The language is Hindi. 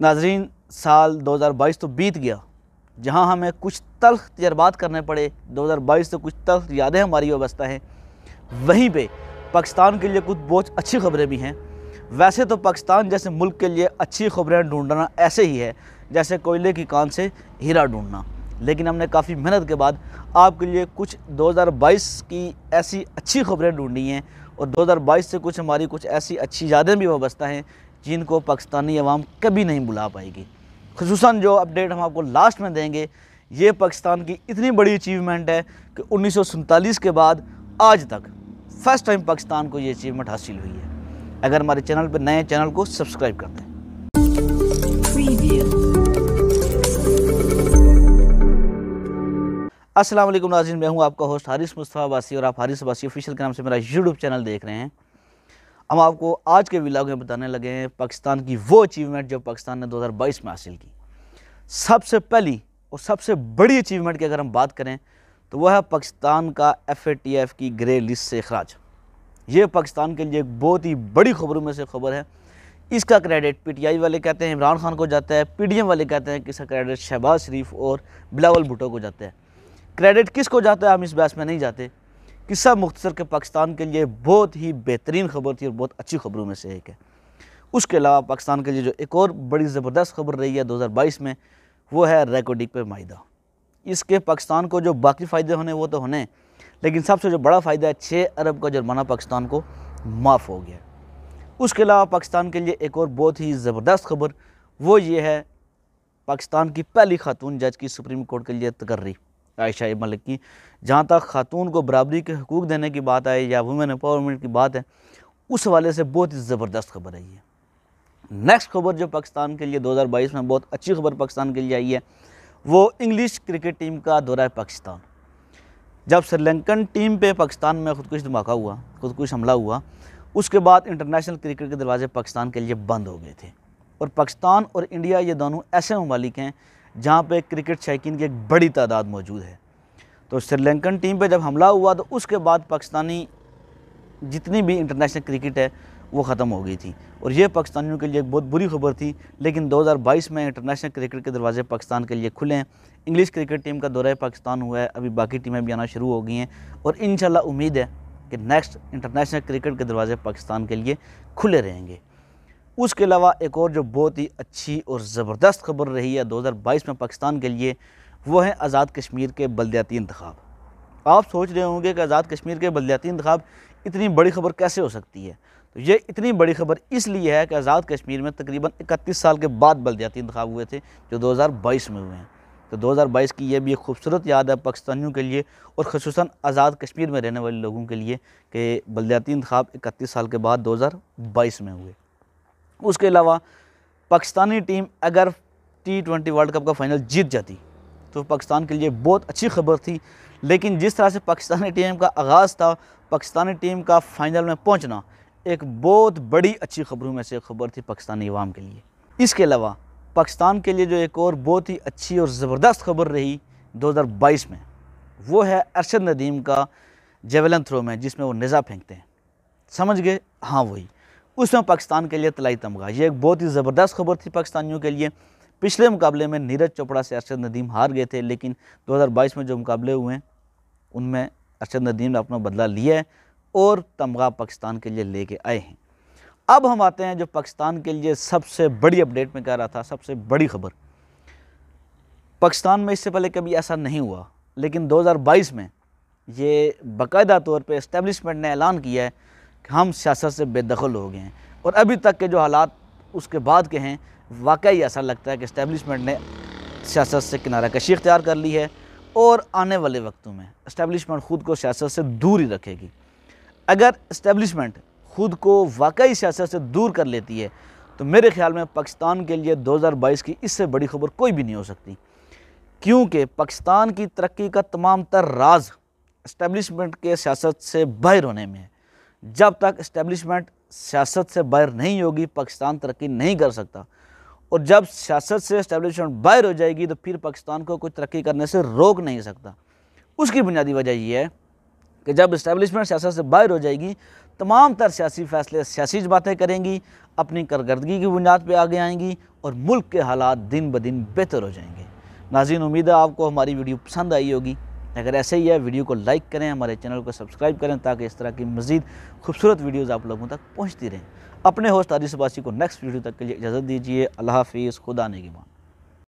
नाजरीन साल 2022 तो बीत गया जहां हमें कुछ तल्ख तजर्बात करने पड़े 2022 से तो कुछ तल्ख यादें हमारी व्यवस्था हैं वहीं पे पाकिस्तान के लिए कुछ बहुत अच्छी खबरें भी हैं वैसे तो पाकिस्तान जैसे मुल्क के लिए अच्छी खबरें ढूंढना ऐसे ही है जैसे कोयले की कान से हीरा ढूंढना लेकिन हमने काफ़ी मेहनत के बाद आपके लिए कुछ 2022 की ऐसी अच्छी खबरें ढूंढी हैं और 2022 से कुछ हमारी कुछ ऐसी अच्छी यादें भी वाबस्ता हैं जिनको पाकिस्तानी अवाम कभी नहीं बुला पाएगी खसूस जो अपडेट हम आपको लास्ट में देंगे ये पाकिस्तान की इतनी बड़ी अचीवमेंट है कि उन्नीस के बाद आज तक फ़र्स्ट टाइम पाकिस्तान को ये अचीवमेंट हासिल हुई है अगर हमारे चैनल पर नए चैनल को सब्सक्राइब कर दें असलम नाजिन मैं हूं आपका होस्ट हारिस मुस्तफ़ा वासी और आप हारिस वासी ऑफिशियल के नाम से मेरा यूट्यूब चैनल देख रहे हैं हम आपको आज के विलाग में बताने लगे हैं पाकिस्तान की वो अचीवमेंट जो पाकिस्तान ने 2022 में हासिल की सबसे पहली और सबसे बड़ी अचीवमेंट की अगर हम बात करें तो वह है पाकिस्तान का एफ की ग्रे लिस्ट से अखराज ये पाकिस्तान के लिए एक बहुत ही बड़ी खबरों में से खबर है इसका क्रेडिट पीटीआई वाले कहते हैं इमरान खान को जाता है पीडीएम वाले कहते हैं कि इसका क्रेडिट शहबाज शरीफ और बिलावल भुटो को जाता है क्रेडिट किस को जाता है हम इस बहस में नहीं जाते किस्सा मुख्तर के पाकिस्तान के लिए बहुत ही बेहतरीन खबर थी और बहुत अच्छी खबरों में से एक है उसके अलावा पाकिस्तान के लिए जो एक और बड़ी ज़बरदस्त खबर रही है 2022 में वो है रेकोडिक पर माहिदा इसके पाकिस्तान को जो बाकी फ़ायदे होने वो तो होने लेकिन सबसे जो बड़ा फ़ायदा है छः अरब का जुर्माना पाकिस्तान को माफ़ हो गया उसके अलावा पाकिस्तान के लिए एक और बहुत ही ज़बरदस्त खबर वो ये है पाकिस्तान की पहली खातून जज की सुप्रीम कोर्ट के लिए तकर्री आयशा मलिक की जहाँ तक खातून को बराबरी के हकूक़ देने की बात आई या वुमेन एम्पावरमेंट की बात है उस हवाले से बहुत ही ज़बरदस्त खबर आई है नेक्स्ट खबर जो पाकिस्तान के लिए 2022 में बहुत अच्छी खबर पाकिस्तान के लिए आई है वो इंग्लिश क्रिकेट टीम का दौरा है पाकिस्तान जब श्रीलंकन टीम पे पाकिस्तान में खुदकुश धमाका हुआ खुदकुश हमला हुआ उसके बाद इंटरनेशनल क्रिकेट के दरवाजे पाकिस्तान के लिए बंद हो गए थे और पाकिस्तान और इंडिया ये दोनों ऐसे ममालिक हैं जहाँ पर क्रिकेट शैकिन की एक बड़ी तादाद मौजूद है तो श्रीलंकन टीम पर जब हमला हुआ तो उसके बाद पाकिस्तानी जितनी भी इंटरनेशनल क्रिकेट है वो ख़त्म हो गई थी और ये पाकिस्तानियों के लिए एक बहुत बुरी खबर थी लेकिन 2022 में इंटरनेशनल क्रिकेट के दरवाजे पाकिस्तान के लिए खुले हैं इंग्लिश क्रिकेट टीम का दौरा पाकिस्तान हुआ है अभी बाकी टीमें भी आना शुरू हो गई हैं और इन उम्मीद है कि नेक्स्ट इंटरनेशनल क्रिकेट के दरवाजे पाकिस्तान के लिए खुले रहेंगे उसके अलावा एक और जो बहुत ही अच्छी और ज़बरदस्त खबर रही है 2022 में पाकिस्तान के लिए वो है आज़ाद कश्मीर के बलदियाती इंतब आप सोच रहे होंगे कि आज़ाद कश्मीर के बलदियाती इंतखब इतनी बड़ी खबर कैसे हो सकती है तो ये इतनी बड़ी खबर इसलिए है कि आज़ाद कश्मीर में तकरीबन इकतीस साल के बाद बलदियाती इंतखब हुए थे जो बाईस में हुए हैं तो 2022 की यह भी एक खूबसूरत याद है पाकिस्तानियों के लिए और खसूस आज़ाद कश्मीर में रहने वाले लोगों के लिए कि बलदियाती इंतखब इकतीस साल के बाद 2022 में हुए उसके अलावा पाकिस्तानी टीम अगर टी ट्वेंटी वर्ल्ड कप का फ़ाइनल जीत जाती तो पाकिस्तान के लिए बहुत अच्छी खबर थी लेकिन जिस तरह से पाकिस्तानी टीम का आगाज़ था पाकिस्तानी टीम का फ़ाइनल में पहुंचना एक बहुत बड़ी अच्छी खबरों में से खबर थी पाकिस्तानी अवाम के लिए इसके अलावा पाकिस्तान के लिए जो एक और बहुत ही अच्छी और ज़बरदस्त खबर रही 2022 में वो है अरशद नदीम का जेवलन थ्रो में जिसमें वो निज़ा फेंकते हैं समझ गए हाँ वही उसमें पाकिस्तान के लिए तलाई तमगा ये एक बहुत ही ज़बरदस्त खबर थी पाकिस्तानियों के लिए पिछले मुकाबले में नीरज चोपड़ा से अरशद नदीम हार गए थे लेकिन 2022 में जो मुकाबले हुए हैं उनमें अरशद नदीम ने अपना बदला लिया है और तमगा पाकिस्तान के लिए लेके आए हैं अब हम आते हैं जो पाकिस्तान के लिए सबसे बड़ी अपडेट में कह रहा था सबसे बड़ी खबर पाकिस्तान में इससे पहले कभी ऐसा नहीं हुआ लेकिन बाईस में ये बाकायदा तौर पर इस्टेब्लिशमेंट ने ऐलान किया है हम सियासत से बेदखल हो गए हैं और अभी तक के जो हालात उसके बाद के हैं वाकई ऐसा लगता है कि इस्टेबलिशमेंट ने सियासत से किनारा कशी इख्तियार कर ली है और आने वाले वक्तों में इस्टेबलिशमेंट ख़ुद को सियासत से दूर ही रखेगी अगर इस्टेबलिशमेंट ख़ुद को वाकई सियासत से दूर कर लेती है तो मेरे ख्याल में पाकिस्तान के लिए 2022 की इससे बड़ी खबर कोई भी नहीं हो सकती क्योंकि पाकिस्तान की तरक्की का तमाम तर राज इस्टेबलिशमेंट के सियासत से बाहर होने में है जब तक इस्टेब्लिशमेंट सियासत से बाहर नहीं होगी पाकिस्तान तरक्की नहीं कर सकता और जब सियासत से इस्टेब्लिशमेंट बाहर हो जाएगी तो फिर पाकिस्तान को कोई तरक्की करने से रोक नहीं सकता उसकी बुनियादी वजह यह है कि जब इस्टेब्लिशमेंट सियासत से बाहर हो जाएगी तमाम तर सियासी फैसले सियासी बातें करेंगी अपनी कारकर्दगी की बुनियाद पर आगे आएंगी और मुल्क के हालात दिन ब दिन बेहतर हो जाएंगे नाजीन उम्मीद है आपको हमारी वीडियो पसंद आई होगी अगर ऐसे ही है वीडियो को लाइक करें हमारे चैनल को सब्सक्राइब करें ताकि इस तरह की मज़ीद खूबसूरत वीडियोज़ आप लोगों तक पहुँचती रहें अपने होस्ट आरिस को नेक्स्ट वीडियो तक के लिए इजाज़त दीजिए अल्लाह हाफिज़ खुदा ने की मान